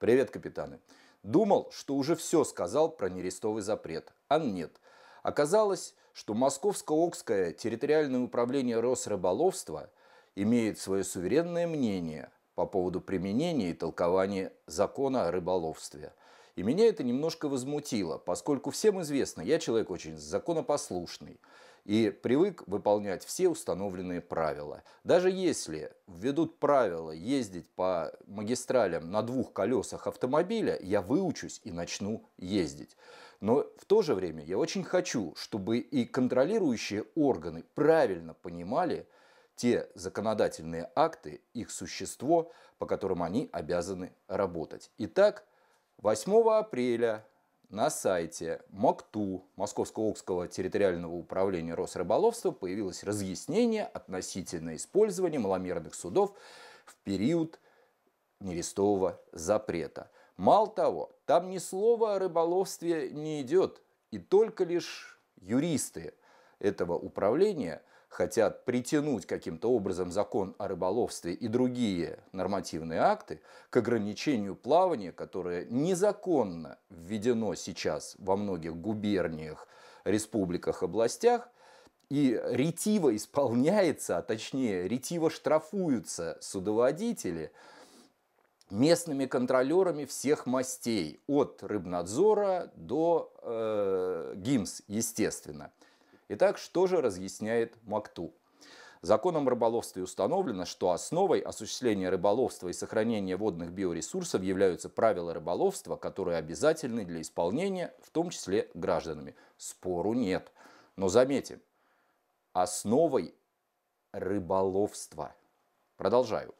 Привет, капитаны. Думал, что уже все сказал про нерестовый запрет, а нет. Оказалось, что Московско-Окское территориальное управление Росрыболовства имеет свое суверенное мнение по поводу применения и толкования закона о рыболовстве. И меня это немножко возмутило, поскольку всем известно, я человек очень законопослушный и привык выполнять все установленные правила. Даже если введут правила ездить по магистралям на двух колесах автомобиля, я выучусь и начну ездить. Но в то же время я очень хочу, чтобы и контролирующие органы правильно понимали те законодательные акты, их существо, по которым они обязаны работать. Итак, 8 апреля на сайте МОКТУ Московского окского территориального управления Росрыболовства появилось разъяснение относительно использования маломерных судов в период нерестового запрета. Мало того, там ни слова о рыболовстве не идет, и только лишь юристы этого управления хотят притянуть каким-то образом закон о рыболовстве и другие нормативные акты к ограничению плавания, которое незаконно введено сейчас во многих губерниях, республиках, областях, и ретиво исполняется, а точнее ретиво штрафуются судоводители местными контролерами всех мастей, от рыбнадзора до э, ГИМС, естественно – Итак, что же разъясняет Макту? Законом о рыболовстве установлено, что основой осуществления рыболовства и сохранения водных биоресурсов являются правила рыболовства, которые обязательны для исполнения, в том числе гражданами. Спору нет. Но заметим, основой рыболовства. Продолжаю.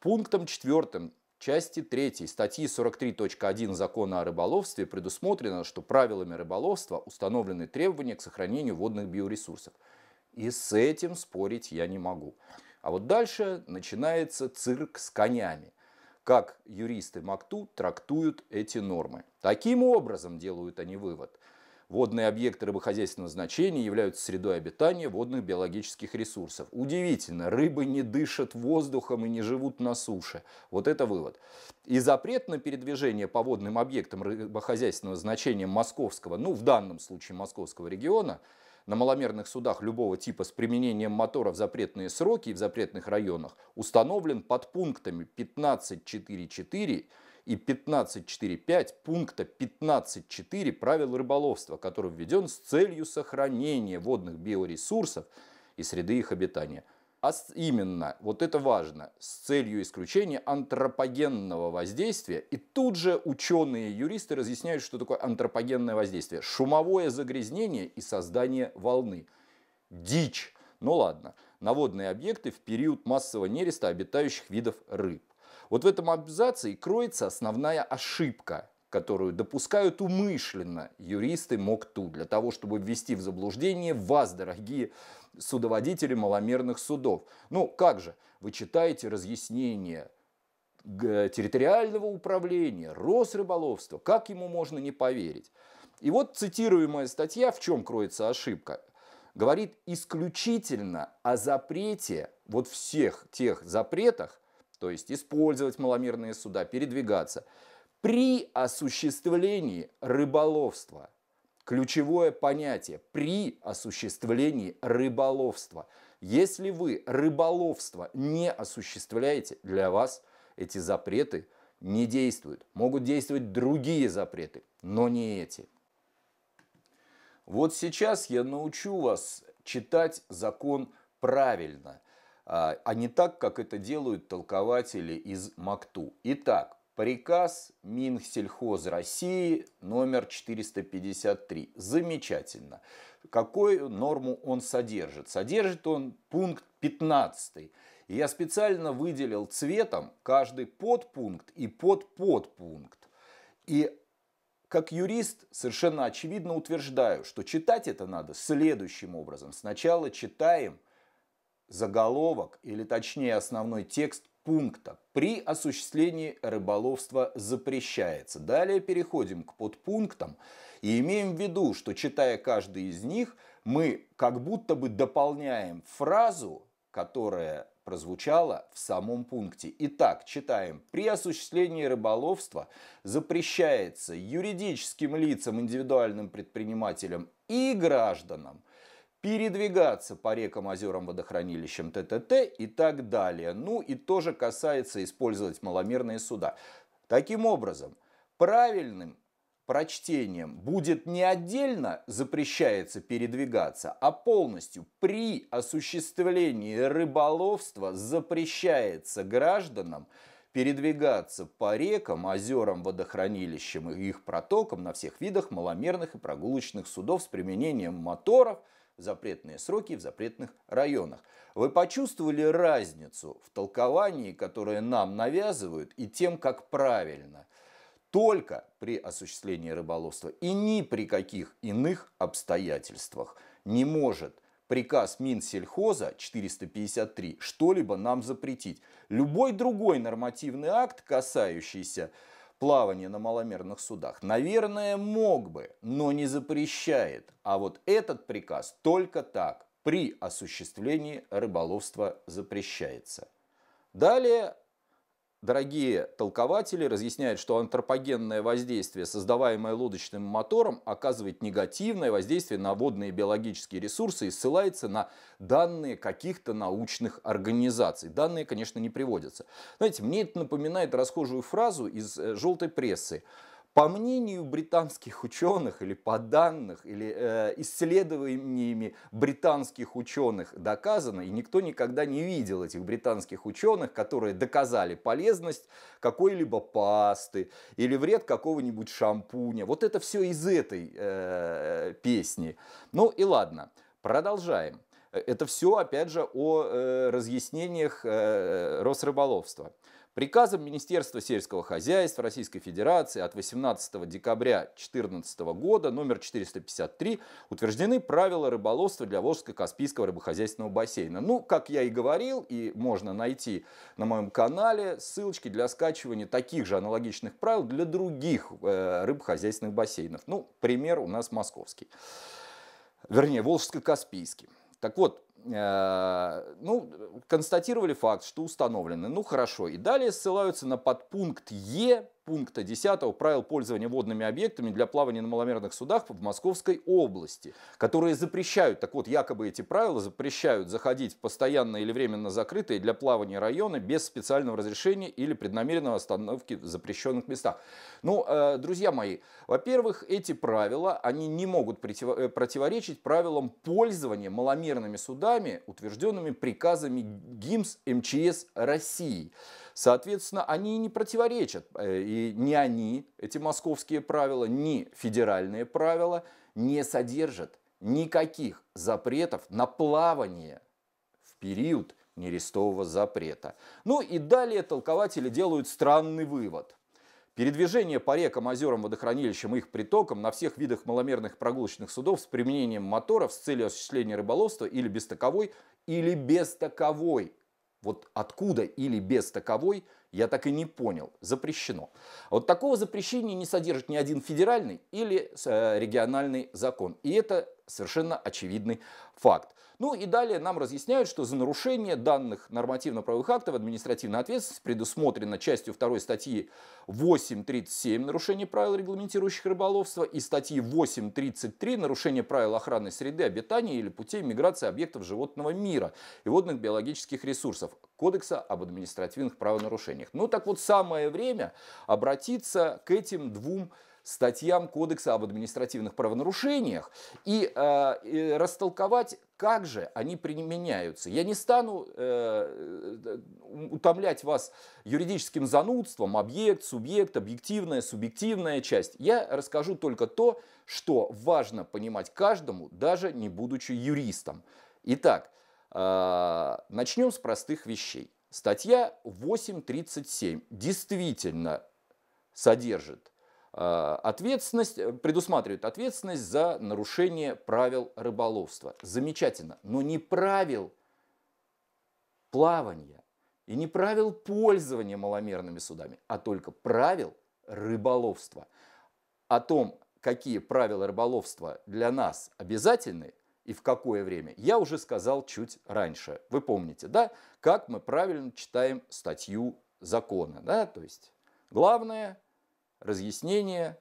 Пунктом четвертым части 3 статьи 43.1 Закона о рыболовстве предусмотрено, что правилами рыболовства установлены требования к сохранению водных биоресурсов. И с этим спорить я не могу. А вот дальше начинается цирк с конями. Как юристы МАКТУ трактуют эти нормы? Таким образом делают они вывод – Водные объекты рыбохозяйственного значения являются средой обитания водных биологических ресурсов. Удивительно, рыбы не дышат воздухом и не живут на суше. Вот это вывод. И запрет на передвижение по водным объектам рыбохозяйственного значения московского, ну в данном случае московского региона, на маломерных судах любого типа с применением мотора в запретные сроки и в запретных районах установлен под пунктами 15.4.4 и 15.4.5 пункта 15.4 правил рыболовства, который введен с целью сохранения водных биоресурсов и среды их обитания. А именно, вот это важно, с целью исключения антропогенного воздействия. И тут же ученые и юристы разъясняют, что такое антропогенное воздействие. Шумовое загрязнение и создание волны. Дичь. Ну ладно, на водные объекты в период массового нереста обитающих видов рыб. Вот в этом абзаце и кроется основная ошибка, которую допускают умышленно юристы МОКТУ для того, чтобы ввести в заблуждение вас, дорогие судоводители маломерных судов. Ну как же, вы читаете разъяснение территориального управления, Росрыболовства, как ему можно не поверить? И вот цитируемая статья, в чем кроется ошибка, говорит исключительно о запрете, вот всех тех запретах, то есть использовать маломерные суда, передвигаться. При осуществлении рыболовства, ключевое понятие, при осуществлении рыболовства, если вы рыболовство не осуществляете, для вас эти запреты не действуют. Могут действовать другие запреты, но не эти. Вот сейчас я научу вас читать закон правильно – а, а не так, как это делают толкователи из МАКТУ. Итак, приказ Минсельхоз России номер 453. Замечательно. Какую норму он содержит? Содержит он пункт 15. я специально выделил цветом каждый подпункт и подподпункт. И как юрист совершенно очевидно утверждаю, что читать это надо следующим образом. Сначала читаем заголовок или точнее основной текст пункта при осуществлении рыболовства запрещается. Далее переходим к подпунктам и имеем в виду, что читая каждый из них, мы как будто бы дополняем фразу, которая прозвучала в самом пункте. Итак, читаем. При осуществлении рыболовства запрещается юридическим лицам, индивидуальным предпринимателям и гражданам – передвигаться по рекам, озерам, водохранилищам ТТТ и так далее. Ну и тоже касается использовать маломерные суда. Таким образом, правильным прочтением будет не отдельно запрещается передвигаться, а полностью при осуществлении рыболовства запрещается гражданам передвигаться по рекам, озерам, водохранилищам и их протокам на всех видах маломерных и прогулочных судов с применением моторов – в запретные сроки в запретных районах. Вы почувствовали разницу в толковании, которое нам навязывают, и тем, как правильно? Только при осуществлении рыболовства и ни при каких иных обстоятельствах не может приказ Минсельхоза 453 что-либо нам запретить. Любой другой нормативный акт, касающийся плавание на маломерных судах? Наверное, мог бы, но не запрещает. А вот этот приказ только так при осуществлении рыболовства запрещается. Далее дорогие толкователи разъясняют, что антропогенное воздействие, создаваемое лодочным мотором, оказывает негативное воздействие на водные биологические ресурсы и ссылается на данные каких-то научных организаций. Данные, конечно, не приводятся. Знаете, мне это напоминает расхожую фразу из э, «желтой прессы». По мнению британских ученых или по данных или э, исследованиями британских ученых доказано, и никто никогда не видел этих британских ученых, которые доказали полезность какой-либо пасты или вред какого-нибудь шампуня. Вот это все из этой э, песни. Ну и ладно, продолжаем. Э, это все, опять же, о э, разъяснениях э, Росрыболовства. Приказом Министерства сельского хозяйства Российской Федерации от 18 декабря 2014 года номер 453 утверждены правила рыболовства для Волжско-Каспийского рыбохозяйственного бассейна. Ну, как я и говорил, и можно найти на моем канале ссылочки для скачивания таких же аналогичных правил для других э, рыбохозяйственных бассейнов. Ну, пример у нас московский. Вернее, Волжско-Каспийский. Так вот, Э, ну, э, констатировали факт, что установлены. Ну, хорошо. И далее ссылаются на подпункт Е пункта 10 правил пользования водными объектами для плавания на маломерных судах в Московской области, которые запрещают, так вот якобы эти правила запрещают заходить в постоянно или временно закрытые для плавания районы без специального разрешения или преднамеренного остановки в запрещенных местах. Ну, э, друзья мои, во-первых, эти правила, они не могут э, противоречить правилам пользования маломерными судами, утвержденными приказами ГИМС МЧС России. Соответственно, они не противоречат. Э, и ни они, эти московские правила, ни федеральные правила не содержат никаких запретов на плавание в период нерестового запрета. Ну и далее толкователи делают странный вывод – Передвижение по рекам, озерам, водохранилищам и их притокам на всех видах маломерных прогулочных судов с применением моторов с целью осуществления рыболовства или без таковой, или без таковой вот откуда или без таковой, я так и не понял. Запрещено. А вот такого запрещения не содержит ни один федеральный или э, региональный закон. И это совершенно очевидный факт. Ну и далее нам разъясняют, что за нарушение данных нормативно-правовых актов административная ответственность предусмотрена частью 2 статьи 8.37 «Нарушение правил, регламентирующих рыболовство» и статьи 8.33 «Нарушение правил охраны среды, обитания или путей миграции объектов животного мира и водных биологических ресурсов» Кодекса об административных правонарушениях. Ну так вот самое время обратиться к этим двум статьям Кодекса об административных правонарушениях и, э, и растолковать как же они применяются. Я не стану э, утомлять вас юридическим занудством, объект, субъект, объективная, субъективная часть. Я расскажу только то, что важно понимать каждому, даже не будучи юристом. Итак, э, начнем с простых вещей. Статья 8.37 действительно содержит а, ответственность э, предусматривает ответственность за нарушение правил рыболовства. Замечательно, но не правил плавания и не правил пользования маломерными судами, а только правил рыболовства. О том, какие правила рыболовства для нас обязательны и в какое время, я уже сказал чуть раньше. Вы помните, да, как мы правильно читаем статью закона, да, то есть главное разъяснение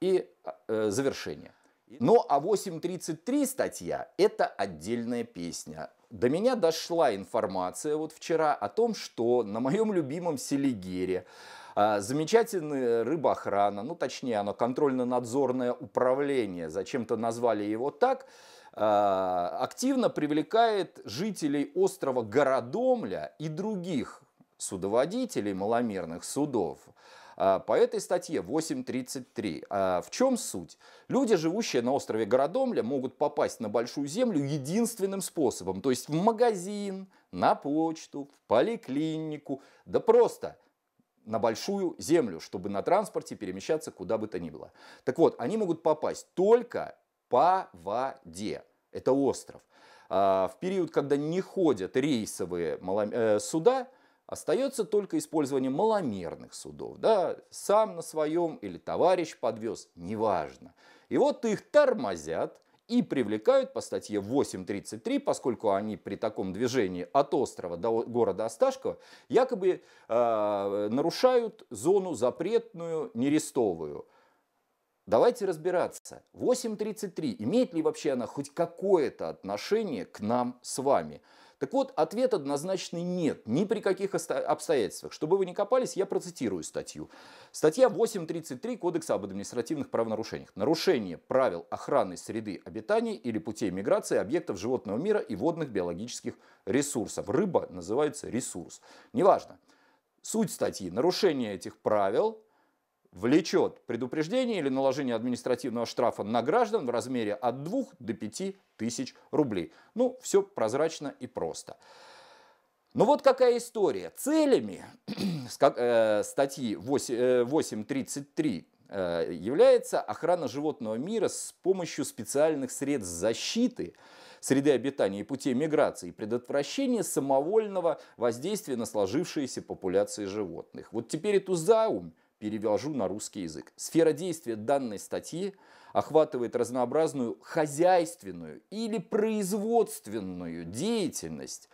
и э, завершение. Но ну, а 8.33 статья – это отдельная песня. До меня дошла информация вот вчера о том, что на моем любимом Селигере а, замечательная рыбоохрана, ну точнее оно контрольно-надзорное управление, зачем-то назвали его так, а, активно привлекает жителей острова Городомля и других судоводителей маломерных судов, а, по этой статье 8.33. А, в чем суть? Люди, живущие на острове Городомля, могут попасть на Большую Землю единственным способом. То есть в магазин, на почту, в поликлинику, да просто на Большую Землю, чтобы на транспорте перемещаться куда бы то ни было. Так вот, они могут попасть только по воде. Это остров. А, в период, когда не ходят рейсовые э, суда, Остается только использование маломерных судов. Да? Сам на своем или товарищ подвез, неважно. И вот их тормозят и привлекают по статье 8.33, поскольку они при таком движении от острова до города Осташкова якобы э, нарушают зону запретную нерестовую. Давайте разбираться. 8.33. Имеет ли вообще она хоть какое-то отношение к нам с вами? Так вот, ответ однозначный нет, ни при каких обстоятельствах. Чтобы вы не копались, я процитирую статью. Статья 8.33 Кодекса об административных правонарушениях. Нарушение правил охраны среды обитания или путей миграции объектов животного мира и водных биологических ресурсов. Рыба называется ресурс. Неважно. Суть статьи – нарушение этих правил влечет предупреждение или наложение административного штрафа на граждан в размере от 2 до 5 тысяч рублей. Ну, все прозрачно и просто. Но ну, вот какая история. Целями э, статьи 8.33 э, э, является охрана животного мира с помощью специальных средств защиты среды обитания и путей миграции, предотвращение самовольного воздействия на сложившиеся популяции животных. Вот теперь эту заумь перевожу на русский язык. Сфера действия данной статьи охватывает разнообразную хозяйственную или производственную деятельность,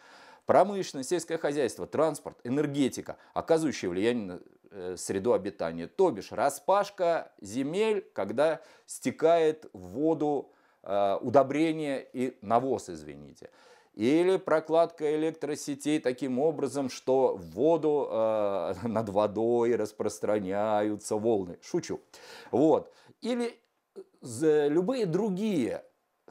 промышленность, сельское хозяйство, транспорт, энергетика, оказывающие влияние на э, среду обитания, то бишь распашка земель, когда стекает в воду э, удобрение и навоз, извините или прокладка электросетей таким образом, что в воду э, над водой распространяются волны. Шучу. Вот. Или э, любые другие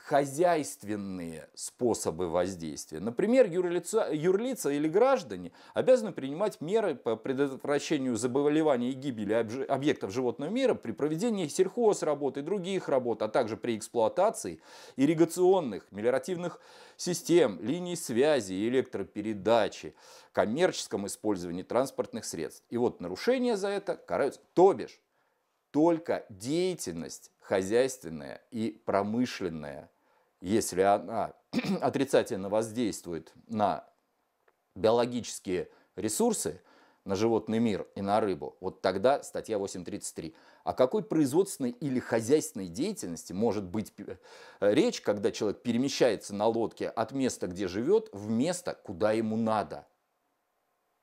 хозяйственные способы воздействия. Например, юрлица, юрлица или граждане обязаны принимать меры по предотвращению заболеваний и гибели объектов животного мира при проведении сельхозработ и других работ, а также при эксплуатации ирригационных, мелиоративных систем, линий связи электропередачи, коммерческом использовании транспортных средств. И вот нарушения за это караются. То бишь, только деятельность хозяйственная и промышленная, если она отрицательно воздействует на биологические ресурсы, на животный мир и на рыбу, вот тогда статья 8.33. О какой производственной или хозяйственной деятельности может быть э, речь, когда человек перемещается на лодке от места, где живет, в место, куда ему надо?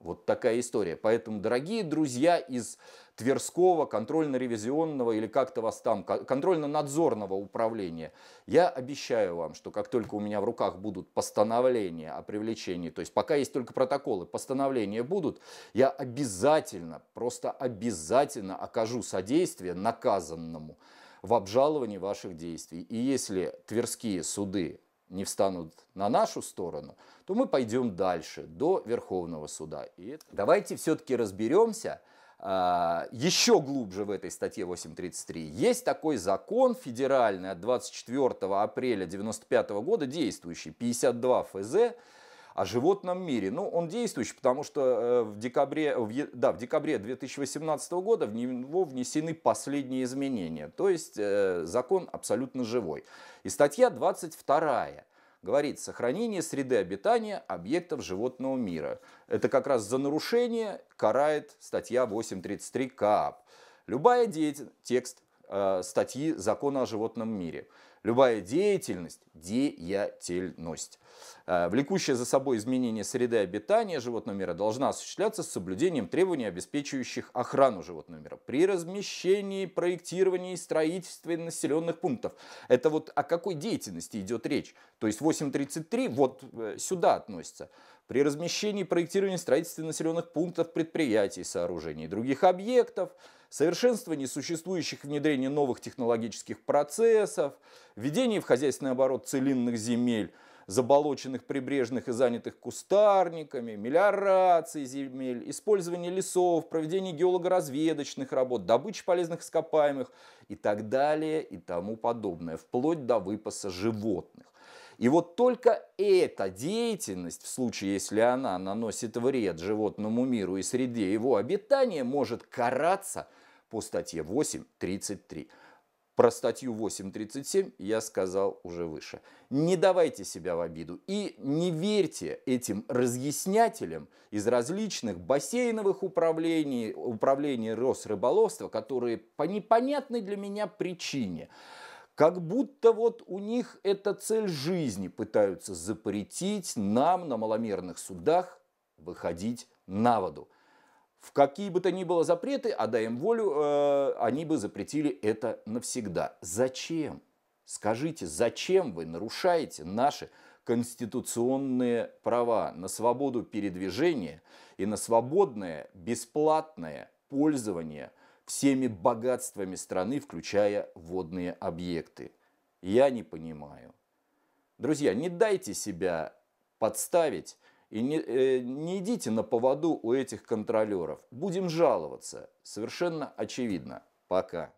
Вот такая история. Поэтому, дорогие друзья из Тверского контрольно-ревизионного или как-то вас там, контрольно-надзорного управления, я обещаю вам, что как только у меня в руках будут постановления о привлечении, то есть пока есть только протоколы, постановления будут, я обязательно, просто обязательно окажу содействие наказанному в обжаловании ваших действий. И если тверские суды не встанут на нашу сторону, то мы пойдем дальше, до Верховного суда. И давайте все-таки разберемся а, еще глубже в этой статье 8.33. Есть такой закон федеральный от 24 апреля 1995 года, действующий 52 ФЗ, о животном мире. Ну, он действующий, потому что э, в декабре, в, да, в декабре 2018 года в него внесены последние изменения. То есть э, закон абсолютно живой. И статья 22 говорит «Сохранение среды обитания объектов животного мира». Это как раз за нарушение карает статья 833 КАП. Любая деятельность, текст э, статьи закона о животном мире – Любая деятельность – деятельность. Э, Влекущая за собой изменение среды обитания животного мира должна осуществляться с соблюдением требований, обеспечивающих охрану животного мира при размещении, проектировании и строительстве населенных пунктов. Это вот о какой деятельности идет речь? То есть 8.33 вот э, сюда относится при размещении и проектировании строительства населенных пунктов, предприятий, сооружений и других объектов, совершенствовании существующих внедрении новых технологических процессов, введении в хозяйственный оборот целинных земель, заболоченных прибрежных и занятых кустарниками, мелиорации земель, использование лесов, проведение геолого-разведочных работ, добычи полезных ископаемых и так далее и тому подобное, вплоть до выпаса животных. И вот только эта деятельность, в случае, если она наносит вред животному миру и среде его обитания, может караться по статье 8.33. Про статью 8.37 я сказал уже выше. Не давайте себя в обиду и не верьте этим разъяснятелям из различных бассейновых управлений, управлений Росрыболовства, которые по непонятной для меня причине – как будто вот у них эта цель жизни пытаются запретить нам на маломерных судах выходить на воду. В какие бы то ни было запреты, а дай им волю, э, они бы запретили это навсегда. Зачем? Скажите, зачем вы нарушаете наши конституционные права на свободу передвижения и на свободное бесплатное пользование всеми богатствами страны, включая водные объекты. Я не понимаю. Друзья, не дайте себя подставить и не, э, не идите на поводу у этих контролеров. Будем жаловаться. Совершенно очевидно. Пока.